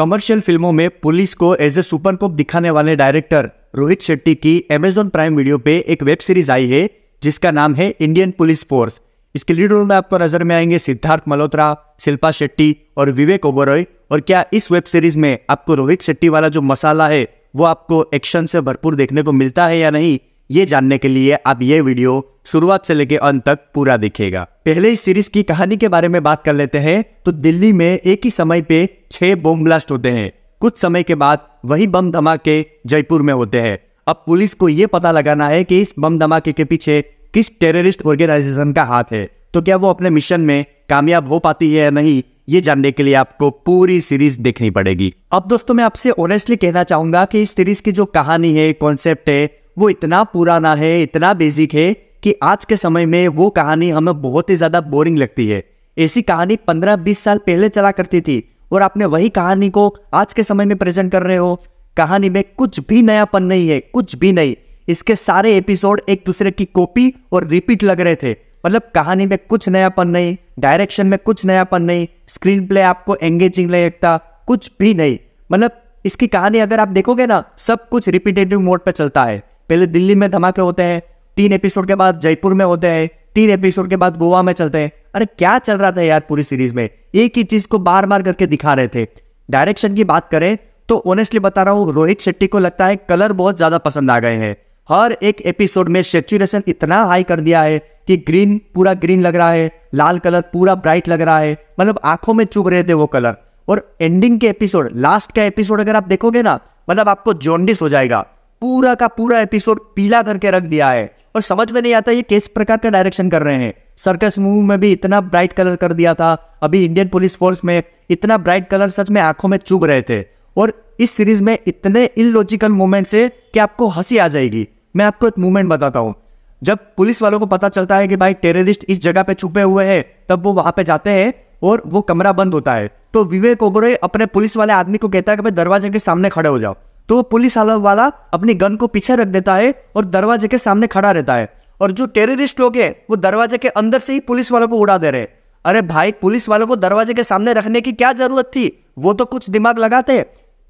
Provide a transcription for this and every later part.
commercial फिल्मों में police को एज ए सुपर कोप दिखाने वाले डायरेक्टर रोहित शेट्टी की अमेजोन प्राइम वीडियो पे एक वेब सीरीज आई है जिसका नाम है इंडियन पुलिस फोर्स इसके लीड रोल में आपको नजर में आएंगे सिद्धार्थ मल्होत्रा शिल्पा शेट्टी और विवेक ओबरॉय और क्या इस वेब सीरीज में आपको रोहित शेट्टी वाला जो मसाला है वो आपको एक्शन से भरपूर देखने को मिलता है या नहीं ये जानने के लिए आप ये वीडियो शुरुआत से लेकर अंत तक पूरा दिखेगा पहले इस सीरीज की कहानी के बारे में बात कर लेते हैं तो दिल्ली में एक ही समय पे छह बम ब्लास्ट होते हैं कुछ समय के बाद वही बम धमाके जयपुर में होते हैं अब पुलिस को यह पता लगाना है कि इस बम धमाके के पीछे किस टेररिस्ट ऑर्गेनाइजेशन का हाथ है तो क्या वो अपने मिशन में कामयाब हो पाती है या नहीं ये जानने के लिए आपको पूरी सीरीज देखनी पड़ेगी अब दोस्तों मैं आपसे ऑनेस्टली कहना चाहूंगा कि इस सीरीज की जो कहानी है कॉन्सेप्ट है वो इतना पुराना है इतना बेसिक है कि आज के समय में वो कहानी हमें बहुत ही ज़्यादा बोरिंग लगती है ऐसी कहानी पंद्रह बीस साल पहले चला करती थी और आपने वही कहानी को आज के समय में प्रेजेंट कर रहे हो कहानी में कुछ भी नयापन नहीं है कुछ भी नहीं इसके सारे एपिसोड एक दूसरे की कॉपी और रिपीट लग रहे थे मतलब कहानी में कुछ नयापन नहीं डायरेक्शन में कुछ नयापन नहीं स्क्रीन प्ले आपको एंगेजिंग नहीं लगता कुछ भी नहीं मतलब इसकी कहानी अगर आप देखोगे ना सब कुछ रिपीटेटिव मोड पर चलता है पहले दिल्ली में धमाके होते हैं तीन एपिसोड के बाद जयपुर में होते हैं तीन एपिसोड के बाद गोवा में चलते हैं अरे क्या चल रहा था यार पूरी सीरीज में एक ही चीज को बार बार करके दिखा रहे थे डायरेक्शन की बात करें तो ऑनेस्टली बता रहा हूँ रोहित शेट्टी को लगता है कलर बहुत ज्यादा पसंद आ गए हैं हर एक एपिसोड में सेचुरेशन इतना हाई कर दिया है कि ग्रीन पूरा ग्रीन लग रहा है लाल कलर पूरा ब्राइट लग रहा है मतलब आंखों में चुभ रहे थे वो कलर और एंडिंग के एपिसोड लास्ट का एपिसोड अगर आप देखोगे ना मतलब आपको जॉन्डिस हो जाएगा पूरा का पूरा एपिसोड पीला करके रख दिया है और समझ में नहीं आता ये किस प्रकार का डायरेक्शन कर रहे हैं सर्कस मूवी में भी इतना ब्राइट कलर कर दिया था अभी इंडियन पुलिस फोर्स में इतना ब्राइट कलर सच में आंखों में चुभ रहे थे और इस सीरीज में इतने इलॉजिकल मूवमेंट्स है कि आपको हंसी आ जाएगी मैं आपको एक मूवमेंट बताता हूँ जब पुलिस वालों को पता चलता है कि भाई टेररिस्ट इस जगह पे छुपे हुए हैं तब वो वहां पे जाते हैं और वो कमरा बंद होता है तो विवेक ओबरे अपने पुलिस वाले आदमी को कहता है कि भाई दरवाजे के सामने खड़े हो जाओ तो वो पुलिस वाला अपनी गन को पीछे रख देता है और दरवाजे के सामने खड़ा रहता है और जो टेररिस्ट लोग हैं वो दरवाजे के अंदर से ही पुलिस वालों को उड़ा दे रहे अरे भाई पुलिस वालों को दरवाजे के सामने रखने की क्या जरूरत थी वो तो कुछ दिमाग लगाते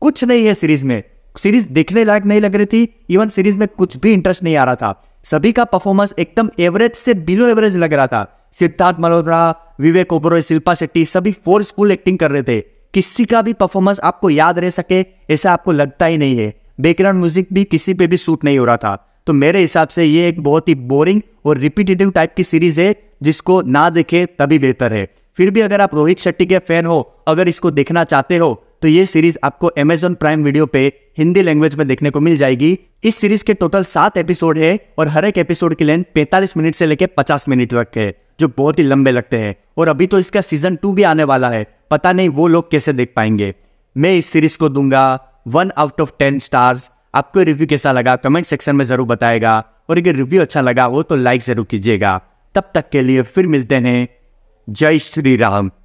कुछ नहीं है सीरीज में सीरीज देखने लायक नहीं लग रही थी इवन सीरीज में कुछ भी इंटरेस्ट नहीं आ रहा था सभी का परफॉर्मेंस एकदम एवरेज से बिलो एवरेज लग रहा था सिद्धार्थ मल्होत्रा विवेक ओबरॉय शिल्पा शेट्टी सभी फोर्सफुल एक्टिंग कर रहे थे किसी का भी परफॉर्मेंस आपको याद रह सके ऐसा आपको लगता ही नहीं है बैकग्राउंड म्यूजिक भी किसी पे भी सूट नहीं हो रहा था तो मेरे हिसाब से ये एक बहुत ही बोरिंग और रिपीटेटिव टाइप की सीरीज है जिसको ना देखे तभी बेहतर है फिर भी अगर आप रोहित शेट्टी के फैन हो अगर इसको देखना चाहते हो तो ये सीरीज आपको एमेजोन प्राइम वीडियो पे हिंदी लैंग्वेज में देखने को मिल जाएगी इस सीरीज के टोटल सात एपिसोड है और हर एक एपिसोड की लेंथ 45 मिनट से लेकर 50 मिनट तक है जो बहुत ही लंबे लगते हैं और अभी तो इसका सीजन टू भी आने वाला है पता नहीं वो लोग कैसे देख पाएंगे मैं इस सीरीज को दूंगा one out of ten stars आपको रिव्यू कैसा लगा कमेंट सेक्शन में जरूर बताएगा और अगर रिव्यू अच्छा लगा हो तो लाइक जरूर कीजिएगा तब तक के लिए फिर मिलते हैं जय श्री राम